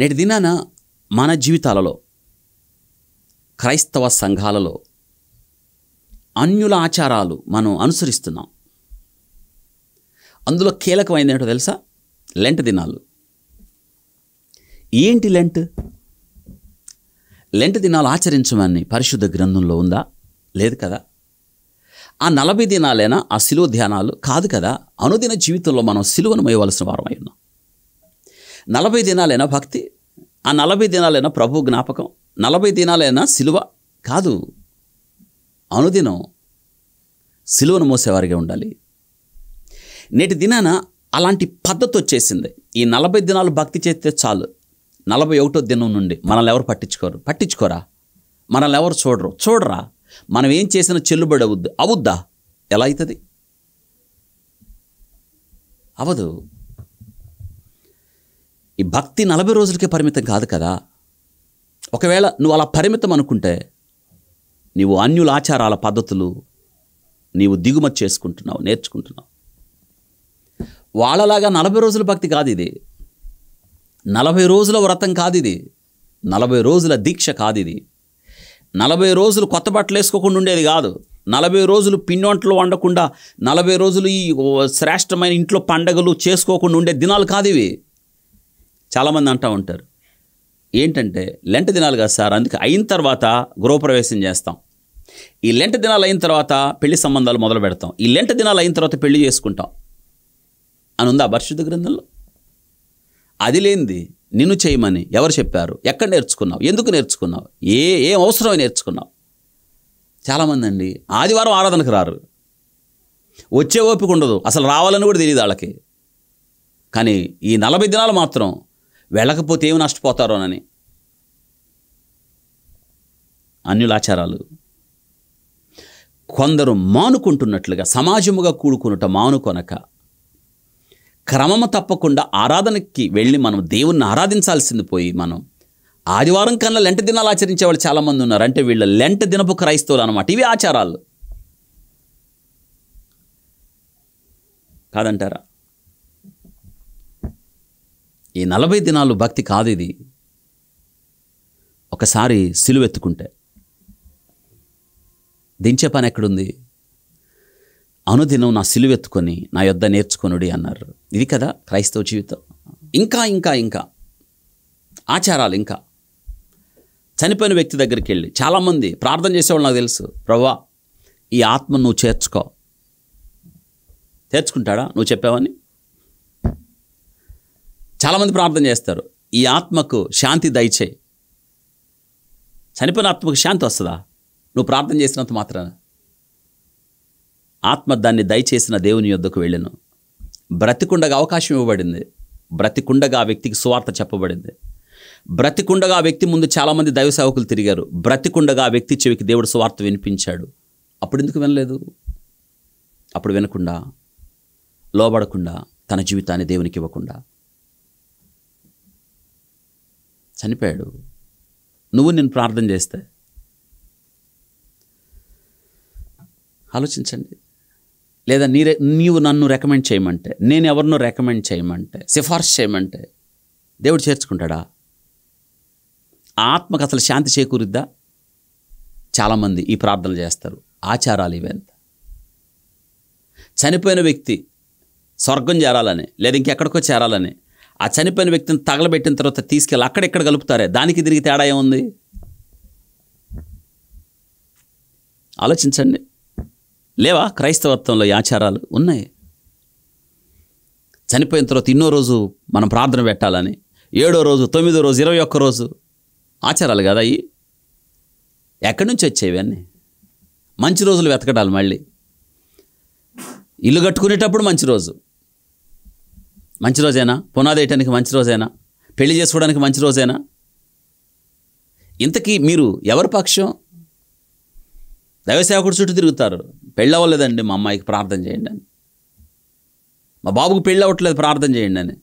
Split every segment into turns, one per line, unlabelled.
నేటి దినాన మన జీవితాలలో క్రైస్తవ సంఘాలలో అన్యుల ఆచారాలు మనం అనుసరిస్తున్నాం అందులో ఏంటో తెలుసా లెంట్ దినాలు ఏంటి లెంట్ లెంట్ దినాలు ఆచరించమని పరిశుద్ధ గ్రంథంలో ఉందా లేదు కదా ఆ నలభై దినాలైనా ఆ శిలువ ధ్యానాలు కాదు కదా అనుదిన జీవితంలో మనం సిలువను మేయవలసిన వారం ఉన్నాం నలభై దినాలైనా భక్తి ఆ నలభై దినాలైనా ప్రభు జ్ఞాపకం నలభై దినాలైనా సిలువ కాదు అనుదినం సిలువను మోసేవారిగా ఉండాలి నేటి దినాన అలాంటి పద్ధతి వచ్చేసింది ఈ నలభై దినాలు భక్తి చేస్తే చాలు నలభై ఒకటో దినం నుండి మనల్ని ఎవరు పట్టించుకోరు పట్టించుకోరా మనల్ని ఎవరు చూడరు చూడరా మనం ఏం చేసినా చెల్లుబడి అవుద్ది అవుద్దా ఎలా అవుతుంది అవదు ఈ భక్తి నలభై రోజులకే పరిమితం కాదు కదా ఒకవేళ నువ్వు అలా పరిమితం అనుకుంటే నీవు అన్యుల ఆచారాల పద్ధతులు నీవు దిగుమతి చేసుకుంటున్నావు నేర్చుకుంటున్నావు వాళ్ళలాగా నలభై రోజుల భక్తి కాదు ఇది నలభై రోజుల వ్రతం కాదు ఇది నలభై రోజుల దీక్ష కాదు ఇది నలభై రోజులు కొత్త బట్టలు వేసుకోకుండా ఉండేది కాదు నలభై రోజులు పిండొంటలు వండకుండా నలభై రోజులు ఈ శ్రేష్టమైన ఇంట్లో పండగలు చేసుకోకుండా ఉండే దినాలు కాదు ఇవి చాలామంది అంటూ ఉంటారు ఏంటంటే లెంట దినాలు కదా సార్ అందుకే అయిన తర్వాత గృహప్రవేశం చేస్తాం ఈ లెంట దినాలు అయిన తర్వాత పెళ్లి సంబంధాలు మొదలు పెడతాం ఈ లెంట దినాలు అయిన తర్వాత పెళ్లి చేసుకుంటాం అని ఉందా పరిశుద్ధ గ్రంథంలో అది లేనిది నిన్ను చేయమని ఎవరు చెప్పారు ఎక్కడ నేర్చుకున్నావు ఎందుకు నేర్చుకున్నావు ఏ ఏం అవసరమే నేర్చుకున్నావు చాలామంది అండి ఆదివారం ఆరాధనకు రారు వచ్చే ఓపిక ఉండదు అసలు రావాలని కూడా తెలియదు వాళ్ళకి కానీ ఈ నలభై దినాలు మాత్రం వెళ్ళకపోతే ఏమి నష్టపోతారోనని అన్యులాచారాలు కొందరు మానుకుంటున్నట్లుగా సమాజముగా కూడుకునుట మానుకొనక క్రమము తప్పకుండా ఆరాధనకి వెళ్ళి మనం దేవుణ్ణి ఆరాధించాల్సింది పోయి మనం ఆదివారం కన్నా లెంట దినాలు ఆచరించే వాళ్ళు చాలామంది ఉన్నారు అంటే వీళ్ళ లెంట దినపు క్రైస్తవులు అనమాట ఇవి ఆచారాలు కాదంటారా ఈ నలభై దినాలు భక్తి కాదు ఇది ఒకసారి సిలువెత్తుకుంటే దించే పని ఎక్కడుంది అనుదినం నా సిలువెత్తుకొని నా యొద్ద నేర్చుకొనుడి అన్నారు ఇది కదా క్రైస్తవ జీవితం ఇంకా ఇంకా ఇంకా ఆచారాలు ఇంకా చనిపోయిన వ్యక్తి దగ్గరికి వెళ్ళి చాలామంది ప్రార్థన చేసేవాళ్ళు నాకు తెలుసు ప్రవ్వా ఈ ఆత్మ నువ్వు చేర్చుకో చేర్చుకుంటాడా నువ్వు చెప్పావని చాలామంది ప్రార్థన చేస్తారు ఈ ఆత్మకు శాంతి దయచే చనిపోయిన ఆత్మకు శాంతి వస్తుందా నువ్వు ప్రార్థన చేసినంత మాత్రాన ఆత్మ దాన్ని దయచేసిన దేవుని యొద్దకు వెళ్ళాను బ్రతికుండగా అవకాశం ఇవ్వబడింది బ్రతికుండగా ఆ వ్యక్తికి సువార్త చెప్పబడింది బ్రతికుండగా ఆ వ్యక్తి ముందు చాలామంది దైవ సేవకులు తిరిగారు బ్రతికుండగా ఆ వ్యక్తి చెవికి దేవుడు సువార్త వినిపించాడు అప్పుడు ఎందుకు వినలేదు అప్పుడు వినకుండా లోబడకుండా తన జీవితాన్ని దేవునికి ఇవ్వకుండా చనిపోయాడు నువ్వు నేను ప్రార్థన చేస్తే ఆలోచించండి లేదా నీ నీవు నన్ను రికమెండ్ చేయమంటే నేను ఎవరినో రికమెండ్ చేయమంటే సిఫార్సు చేయమంటే దేవుడు చేర్చుకుంటాడా ఆత్మకు అసలు శాంతి చేకూరుద్దా చాలామంది ఈ ప్రార్థనలు చేస్తారు ఆచారాలు ఇవేంత చనిపోయిన వ్యక్తి స్వర్గం చేరాలని లేదా ఇంకెక్కడికో చేరాలని ఆ చనిపోయిన వ్యక్తిని తగలబెట్టిన తర్వాత తీసుకెళ్ళి అక్కడెక్కడ కలుపుతారే దానికి తిరిగి తేడా ఏముంది ఆలోచించండి లేవా క్రైస్తవత్వంలో ఆచారాలు ఉన్నాయి చనిపోయిన తర్వాత ఎన్నో రోజు మనం ప్రార్థన పెట్టాలని ఏడో రోజు తొమ్మిదో రోజు ఇరవై ఒక్క రోజు ఆచారాలు కదా అవి ఎక్కడి నుంచి వచ్చేవి అన్నీ మంచి రోజులు వెతకడాలి మళ్ళీ ఇల్లు కట్టుకునేటప్పుడు మంచి రోజు మంచి రోజేనా పునాది వేయటానికి మంచి రోజేనా పెళ్లి చేసుకోవడానికి మంచి రోజేనా ఇంతకీ మీరు ఎవరి పక్షం దైవసేవకుడు చుట్టూ తిరుగుతారు పెళ్ళి అవ్వలేదండి మా అమ్మాయికి ప్రార్థన చేయండి అని మా బాబుకు పెళ్ళి అవ్వట్లేదు ప్రార్థన చేయండి అని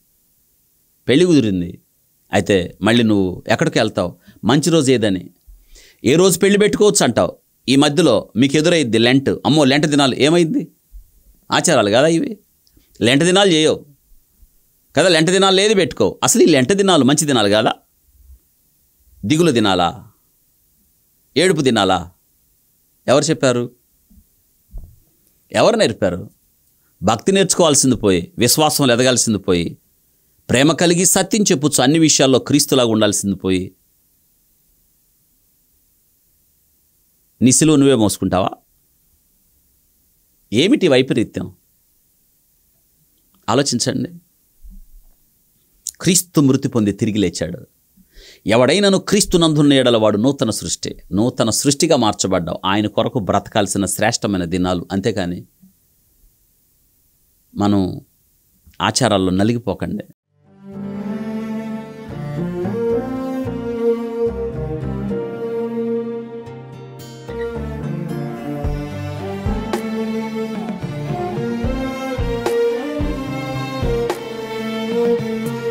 పెళ్ళి కుదిరింది అయితే మళ్ళీ నువ్వు ఎక్కడికి వెళ్తావు మంచి రోజు ఏదని ఏ రోజు పెళ్లి పెట్టుకోవచ్చు అంటావు ఈ మధ్యలో మీకు ఎదురైద్ది లెంట్ అమ్మో లెంట దినాలు ఏమైంది ఆచారాలు కదా ఇవి లెంట దినాలు చేయవు కదా లెంట దినాలు లేదు పెట్టుకో అసలు ఈ లెంట దినాలు మంచి దినాలు కాదా దిగులు దినాలా ఏడుపు దినాలా ఎవరు చెప్పారు ఎవరు నేర్పారు భక్తి నేర్చుకోవాల్సింది పోయి విశ్వాసం ఎదగాల్సింది పోయి ప్రేమ కలిగి సత్యం చెప్పొచ్చు అన్ని విషయాల్లో క్రీస్తులాగా ఉండాల్సింది పోయి నిశలో నువ్వే మోసుకుంటావా ఏమిటి వైపరీత్యం ఆలోచించండి క్రీస్తు మృతి పొంది తిరిగి లేచాడు ఎవడైనను క్రీస్తు నందున్న ఏడల నూతన సృష్టి నూతన సృష్టిగా మార్చబడ్డావు ఆయన కొరకు బ్రతకాల్సిన శ్రేష్టమైన దినాలు అంతేకాని మనం ఆచారాల్లో నలిగిపోకండి thank you